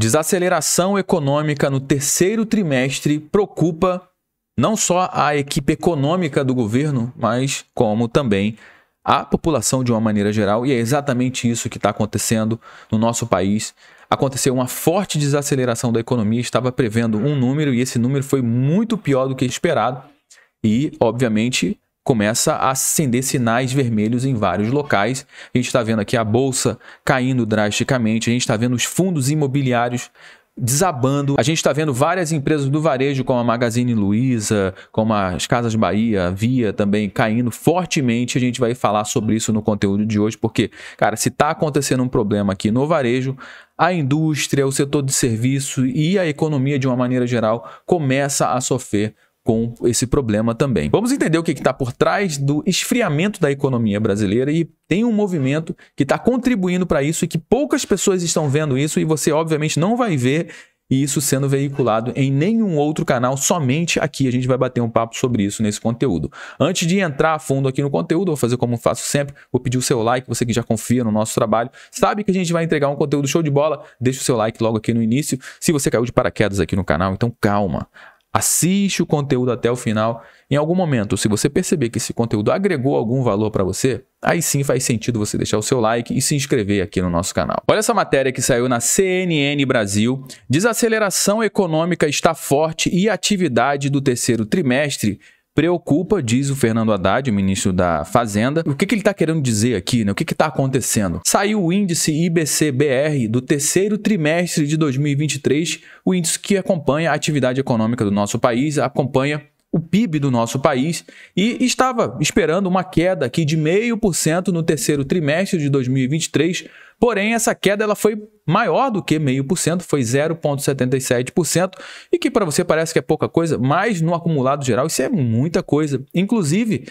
Desaceleração econômica no terceiro trimestre preocupa não só a equipe econômica do governo, mas como também a população de uma maneira geral, e é exatamente isso que está acontecendo no nosso país. Aconteceu uma forte desaceleração da economia, estava prevendo um número e esse número foi muito pior do que esperado, e obviamente começa a acender sinais vermelhos em vários locais. A gente está vendo aqui a bolsa caindo drasticamente, a gente está vendo os fundos imobiliários desabando. A gente está vendo várias empresas do varejo, como a Magazine Luiza, como as Casas Bahia, Via também caindo fortemente. A gente vai falar sobre isso no conteúdo de hoje, porque, cara, se está acontecendo um problema aqui no varejo, a indústria, o setor de serviço e a economia de uma maneira geral começa a sofrer com esse problema também. Vamos entender o que está por trás do esfriamento da economia brasileira e tem um movimento que está contribuindo para isso e que poucas pessoas estão vendo isso e você obviamente não vai ver isso sendo veiculado em nenhum outro canal, somente aqui a gente vai bater um papo sobre isso nesse conteúdo. Antes de entrar a fundo aqui no conteúdo, vou fazer como faço sempre, vou pedir o seu like, você que já confia no nosso trabalho, sabe que a gente vai entregar um conteúdo show de bola, deixa o seu like logo aqui no início. Se você caiu de paraquedas aqui no canal, então calma. Assiste o conteúdo até o final. Em algum momento, se você perceber que esse conteúdo agregou algum valor para você, aí sim faz sentido você deixar o seu like e se inscrever aqui no nosso canal. Olha essa matéria que saiu na CNN Brasil. Desaceleração econômica está forte e atividade do terceiro trimestre Preocupa, diz o Fernando Haddad, o ministro da Fazenda. O que, que ele está querendo dizer aqui? Né? O que está acontecendo? Saiu o índice IBC-BR do terceiro trimestre de 2023, o índice que acompanha a atividade econômica do nosso país, acompanha o PIB do nosso país e estava esperando uma queda aqui de 0,5% no terceiro trimestre de 2023 Porém, essa queda ela foi maior do que 0,5%, foi 0,77%, e que para você parece que é pouca coisa, mas no acumulado geral isso é muita coisa. Inclusive,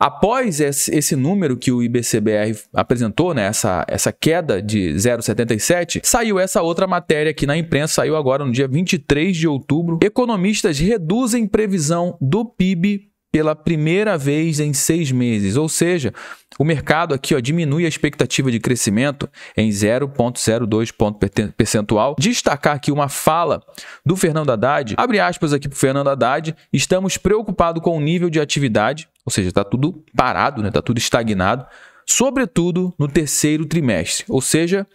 após esse, número que o IBCBR apresentou, né, essa, essa queda de 0,77, saiu essa outra matéria aqui na imprensa, saiu agora no dia 23 de outubro. Economistas reduzem previsão do PIB pela primeira vez em seis meses, ou seja, o mercado aqui ó, diminui a expectativa de crescimento em 0,02 ponto percentual. Destacar aqui uma fala do Fernando Haddad, abre aspas aqui para o Fernando Haddad, estamos preocupados com o nível de atividade, ou seja, está tudo parado, está né? Tá tudo estagnado, sobretudo no terceiro trimestre, ou seja,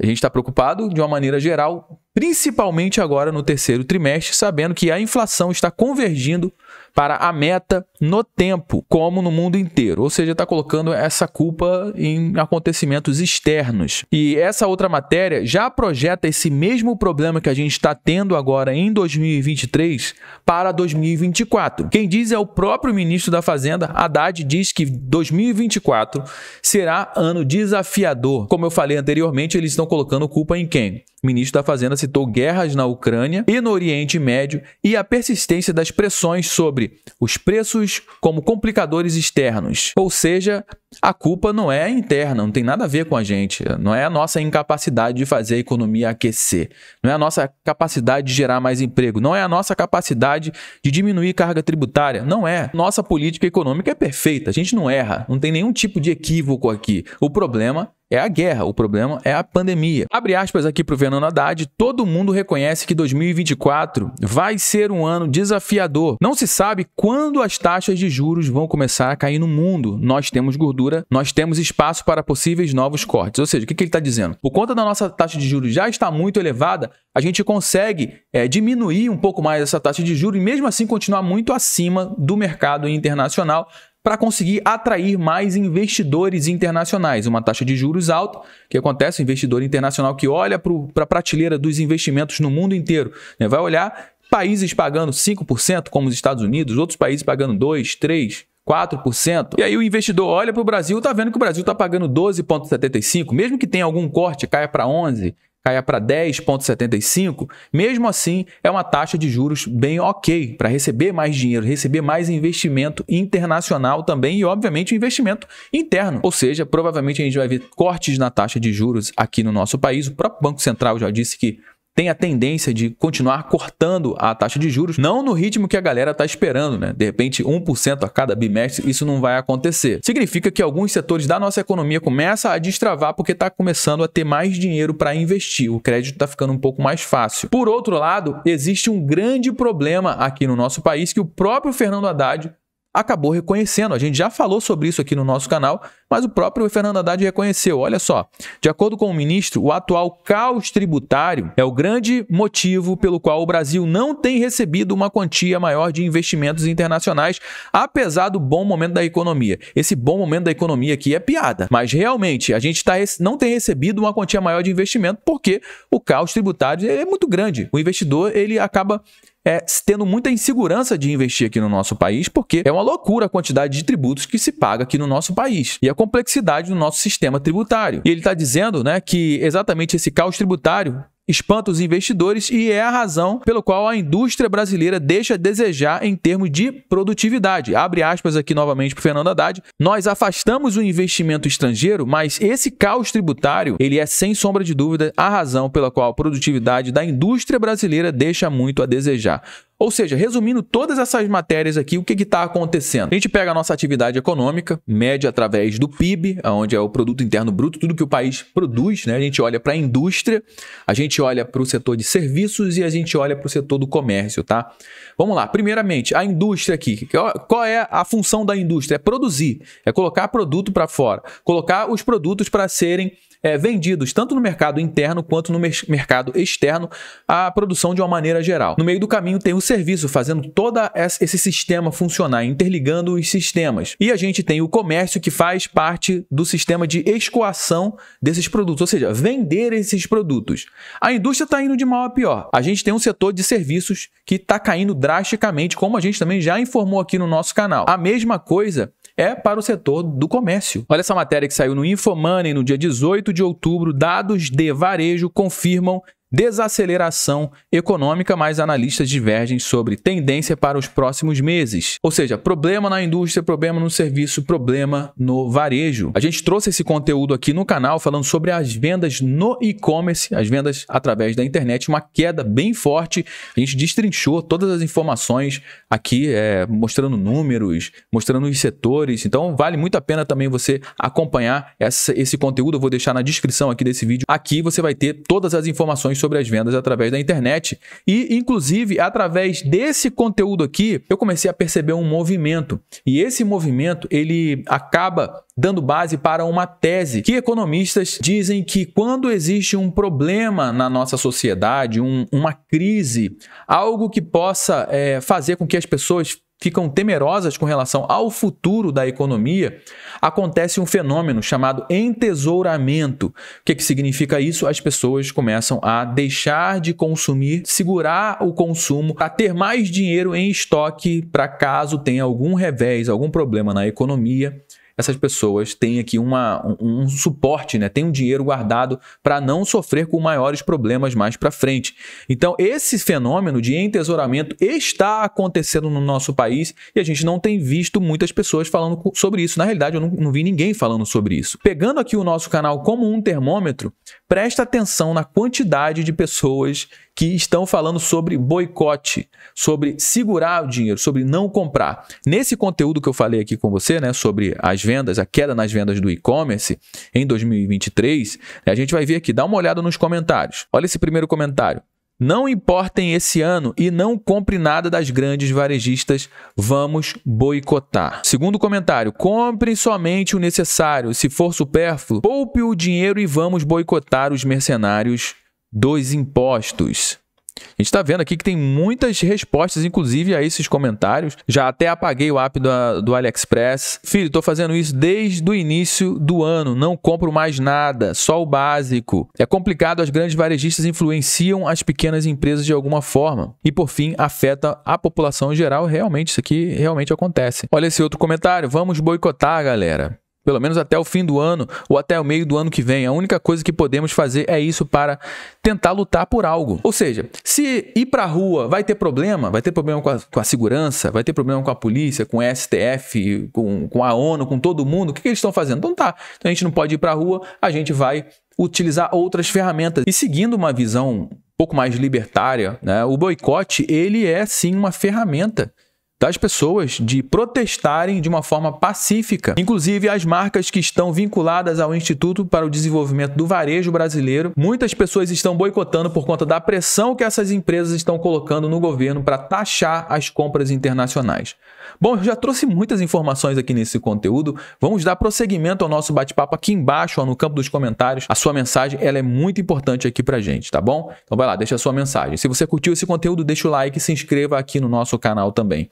a gente está preocupado de uma maneira geral principalmente agora no terceiro trimestre, sabendo que a inflação está convergindo para a meta no tempo, como no mundo inteiro. Ou seja, está colocando essa culpa em acontecimentos externos. E essa outra matéria já projeta esse mesmo problema que a gente está tendo agora em 2023 para 2024. Quem diz é o próprio ministro da Fazenda, Haddad, diz que 2024 será ano desafiador. Como eu falei anteriormente, eles estão colocando culpa em quem? O ministro da Fazenda citou guerras na Ucrânia e no Oriente Médio e a persistência das pressões sobre os preços como complicadores externos. Ou seja, a culpa não é interna, não tem nada a ver com a gente. Não é a nossa incapacidade de fazer a economia aquecer. Não é a nossa capacidade de gerar mais emprego. Não é a nossa capacidade de diminuir carga tributária. Não é. Nossa política econômica é perfeita. A gente não erra. Não tem nenhum tipo de equívoco aqui. O problema é a guerra, o problema é a pandemia. Abre aspas aqui para o Fernando Haddad, todo mundo reconhece que 2024 vai ser um ano desafiador. Não se sabe quando as taxas de juros vão começar a cair no mundo. Nós temos gordura, nós temos espaço para possíveis novos cortes. Ou seja, o que, que ele está dizendo? Por conta da nossa taxa de juros já está muito elevada, a gente consegue é, diminuir um pouco mais essa taxa de juros e mesmo assim continuar muito acima do mercado internacional, para conseguir atrair mais investidores internacionais. Uma taxa de juros alta, que acontece, o investidor internacional que olha para a prateleira dos investimentos no mundo inteiro, né, vai olhar países pagando 5%, como os Estados Unidos, outros países pagando 2%, 3%. 4%. E aí o investidor olha para o Brasil, tá vendo que o Brasil está pagando 12,75%, mesmo que tenha algum corte, caia para 11%, caia para 10,75, mesmo assim é uma taxa de juros bem ok para receber mais dinheiro, receber mais investimento internacional também e, obviamente, investimento interno. Ou seja, provavelmente a gente vai ver cortes na taxa de juros aqui no nosso país. O próprio Banco Central já disse que tem a tendência de continuar cortando a taxa de juros, não no ritmo que a galera está esperando, né? De repente, 1% a cada bimestre, isso não vai acontecer. Significa que alguns setores da nossa economia começam a destravar porque está começando a ter mais dinheiro para investir. O crédito está ficando um pouco mais fácil. Por outro lado, existe um grande problema aqui no nosso país que o próprio Fernando Haddad acabou reconhecendo. A gente já falou sobre isso aqui no nosso canal, mas o próprio Fernando Haddad reconheceu. Olha só, de acordo com o ministro, o atual caos tributário é o grande motivo pelo qual o Brasil não tem recebido uma quantia maior de investimentos internacionais, apesar do bom momento da economia. Esse bom momento da economia aqui é piada, mas realmente a gente tá, não tem recebido uma quantia maior de investimento porque o caos tributário é muito grande. O investidor ele acaba é, tendo muita insegurança de investir aqui no nosso país, porque é uma loucura a quantidade de tributos que se paga aqui no nosso país e a complexidade do nosso sistema tributário. E ele está dizendo né, que exatamente esse caos tributário espanta os investidores e é a razão pelo qual a indústria brasileira deixa a desejar em termos de produtividade. Abre aspas aqui novamente para Fernando Haddad. Nós afastamos o investimento estrangeiro, mas esse caos tributário, ele é sem sombra de dúvida a razão pela qual a produtividade da indústria brasileira deixa muito a desejar. Ou seja, resumindo todas essas matérias aqui, o que está acontecendo? A gente pega a nossa atividade econômica, mede através do PIB, onde é o produto interno bruto, tudo que o país produz, né? A gente olha para a indústria, a gente olha para o setor de serviços e a gente olha para o setor do comércio, tá? Vamos lá. Primeiramente, a indústria aqui. Qual é a função da indústria? É produzir, é colocar produto para fora, colocar os produtos para serem é, vendidos tanto no mercado interno quanto no mercado externo a produção de uma maneira geral. No meio do caminho tem o serviço fazendo todo esse sistema funcionar, interligando os sistemas. E a gente tem o comércio que faz parte do sistema de escoação desses produtos, ou seja, vender esses produtos. A indústria está indo de mal a pior. A gente tem um setor de serviços que está caindo drasticamente, como a gente também já informou aqui no nosso canal. A mesma coisa é para o setor do comércio. Olha essa matéria que saiu no Infomoney no dia 18 de outubro. Dados de varejo confirmam desaceleração econômica, mas analistas divergem sobre tendência para os próximos meses. Ou seja, problema na indústria, problema no serviço, problema no varejo. A gente trouxe esse conteúdo aqui no canal falando sobre as vendas no e-commerce, as vendas através da internet, uma queda bem forte. A gente destrinchou todas as informações aqui, é, mostrando números, mostrando os setores. Então, vale muito a pena também você acompanhar essa, esse conteúdo. Eu vou deixar na descrição aqui desse vídeo. Aqui você vai ter todas as informações informações sobre as vendas através da internet. E, inclusive, através desse conteúdo aqui, eu comecei a perceber um movimento. E esse movimento, ele acaba dando base para uma tese que economistas dizem que quando existe um problema na nossa sociedade, um, uma crise, algo que possa é, fazer com que as pessoas ficam temerosas com relação ao futuro da economia, acontece um fenômeno chamado entesouramento. O que, que significa isso? As pessoas começam a deixar de consumir, segurar o consumo, a ter mais dinheiro em estoque para caso tenha algum revés, algum problema na economia essas pessoas têm aqui uma, um, um suporte, né? Tem um dinheiro guardado para não sofrer com maiores problemas mais para frente. Então, esse fenômeno de entesouramento está acontecendo no nosso país e a gente não tem visto muitas pessoas falando sobre isso. Na realidade, eu não, não vi ninguém falando sobre isso. Pegando aqui o nosso canal como um termômetro, presta atenção na quantidade de pessoas que estão falando sobre boicote, sobre segurar o dinheiro, sobre não comprar. Nesse conteúdo que eu falei aqui com você, né, sobre as vendas, a queda nas vendas do e-commerce em 2023, a gente vai ver aqui, dá uma olhada nos comentários. Olha esse primeiro comentário. Não importem esse ano e não compre nada das grandes varejistas, vamos boicotar. Segundo comentário, compre somente o necessário, se for supérfluo, poupe o dinheiro e vamos boicotar os mercenários dos impostos. A gente está vendo aqui que tem muitas respostas, inclusive, a esses comentários. Já até apaguei o app do, do AliExpress. Filho, estou fazendo isso desde o início do ano. Não compro mais nada, só o básico. É complicado, as grandes varejistas influenciam as pequenas empresas de alguma forma. E, por fim, afeta a população geral. Realmente, isso aqui realmente acontece. Olha esse outro comentário. Vamos boicotar, galera pelo menos até o fim do ano ou até o meio do ano que vem. A única coisa que podemos fazer é isso para tentar lutar por algo. Ou seja, se ir para a rua vai ter problema, vai ter problema com a, com a, segurança, vai ter problema com a polícia, com o STF, com, com a ONU, com todo mundo, o que, que eles estão fazendo? Então tá, então a gente não pode ir para a rua, a gente vai utilizar outras ferramentas. E seguindo uma visão um pouco mais libertária, né, o boicote ele é sim uma ferramenta das pessoas de protestarem de uma forma pacífica. Inclusive, as marcas que estão vinculadas ao Instituto para o Desenvolvimento do Varejo Brasileiro, muitas pessoas estão boicotando por conta da pressão que essas empresas estão colocando no governo para taxar as compras internacionais. Bom, eu já trouxe muitas informações aqui nesse conteúdo. Vamos dar prosseguimento ao nosso bate-papo aqui embaixo, ó, no campo dos comentários. A sua mensagem ela é muito importante aqui a gente, tá bom? Então vai lá, deixa a sua mensagem. Se você curtiu esse conteúdo, deixa o like e se inscreva aqui no nosso canal também.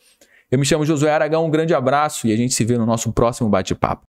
Eu me chamo Josué Aragão, um grande abraço e a gente se vê no nosso próximo bate-papo.